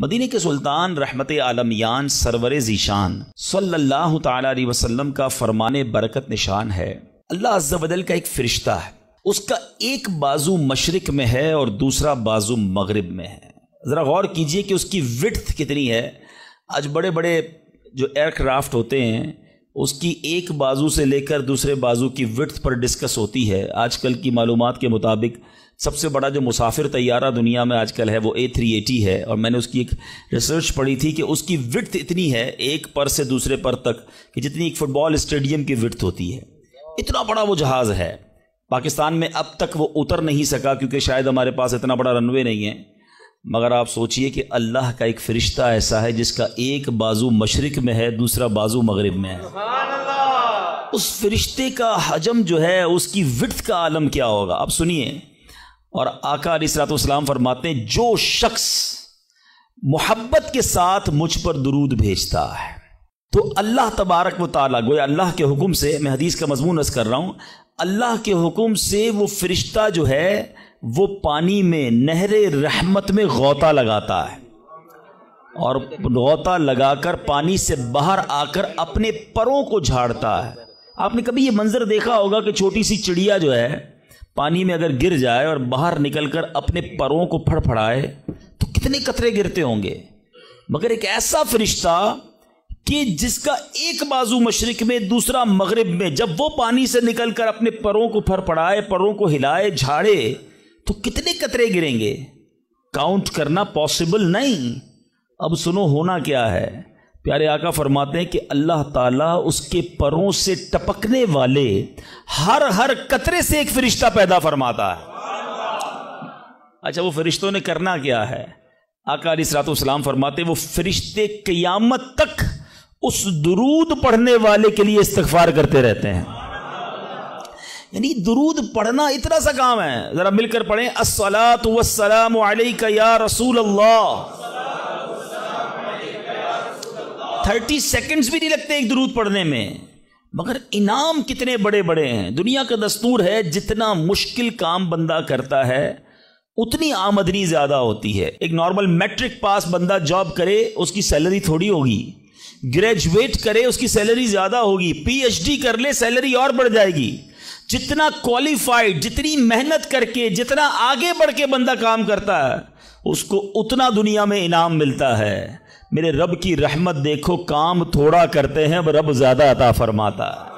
मदीने के सुल्तान रहमत आलमियान सरवर ज़ीशान सल्लल्लाहु अलैहि वसल्लम का फरमान बरकत निशान है अल्लाह अज्जल का एक फ़रिश्ता है उसका एक बाजू मशरक में है और दूसरा बाजू मगरब में है ज़रा गौर कीजिए कि उसकी विथ कितनी है आज बड़े बड़े जो एयरक्राफ्ट होते हैं उसकी एक बाजू से लेकर दूसरे बाजू की वृथ पर डिस्कस होती है आजकल की मालूम के मुताबिक सबसे बड़ा जो मुसाफिर तैयारा दुनिया में आजकल है वो ए थ्री एटी है और मैंने उसकी एक रिसर्च पढ़ी थी कि उसकी विर्थ इतनी है एक पर से दूसरे पर तक कि जितनी एक फुटबॉल स्टेडियम की विथ होती है इतना बड़ा वो जहाज़ है पाकिस्तान में अब तक वो उतर नहीं सका क्योंकि शायद हमारे पास इतना बड़ा रनवे नहीं है मगर आप सोचिए कि अल्लाह का एक फ़रिश्ता ऐसा है जिसका एक बाजू मशरक़ में है दूसरा बाजू मगरब में है उस फरिश्ते का हजम जो है उसकी विर्थ का आलम क्या होगा आप सुनिए और आका सलाम फरमाते हैं जो शख्स मोहब्बत के साथ मुझ पर दरूद भेजता है तो अल्लाह तबारक व ताली गोया अल्लाह के हुक्म से मैं हदीस का मजमून रस कर रहा हूँ अल्लाह के हुक्म से वो फरिश्ता जो है वो पानी में नहर रहमत में गौता लगाता है और गौता लगाकर पानी से बाहर आकर अपने परों को झाड़ता है आपने कभी ये मंजर देखा होगा कि छोटी सी चिड़िया जो है पानी में अगर गिर जाए और बाहर निकलकर अपने परों को फड़फड़ाए तो कितने कतरे गिरते होंगे मगर एक ऐसा फरिश्ता कि जिसका एक बाजू मशरक में दूसरा मगरब में जब वो पानी से निकल कर अपने परों को फर पड़ाए परों को हिलाए झाड़े तो कितने कतरे गिरेंगे काउंट करना पॉसिबल नहीं अब सुनो होना क्या है प्यारे आका फरमाते हैं कि अल्लाह ताला उसके परों से टपकने वाले हर हर कतरे से एक फरिश्ता पैदा फरमाता है अच्छा वो फरिश्तों ने करना क्या है आकार इस सलाम फरमाते वो फरिश्ते क़यामत तक उस दुरूद पढ़ने वाले के लिए इस्तफार करते रहते हैं यानी दुरूद पढ़ना इतना सा काम है ज़रा मिलकर पढ़ें असलात वसलाम या रसूल अल्लाह थर्टी सेकेंड्स भी नहीं लगते एक दुरूद पढ़ने में मगर इनाम कितने बड़े बड़े हैं दुनिया का दस्तूर है जितना मुश्किल काम बंदा करता है उतनी आमदनी ज़्यादा होती है एक नॉर्मल मैट्रिक पास बंदा जॉब करे उसकी सैलरी थोड़ी होगी ग्रेजुएट करे उसकी सैलरी ज्यादा होगी पीएचडी कर ले सैलरी और बढ़ जाएगी जितना क्वालिफाइड जितनी मेहनत करके जितना आगे बढ़ के बंदा काम करता है उसको उतना दुनिया में इनाम मिलता है मेरे रब की रहमत देखो काम थोड़ा करते हैं रब ज़्यादा अता फरमाता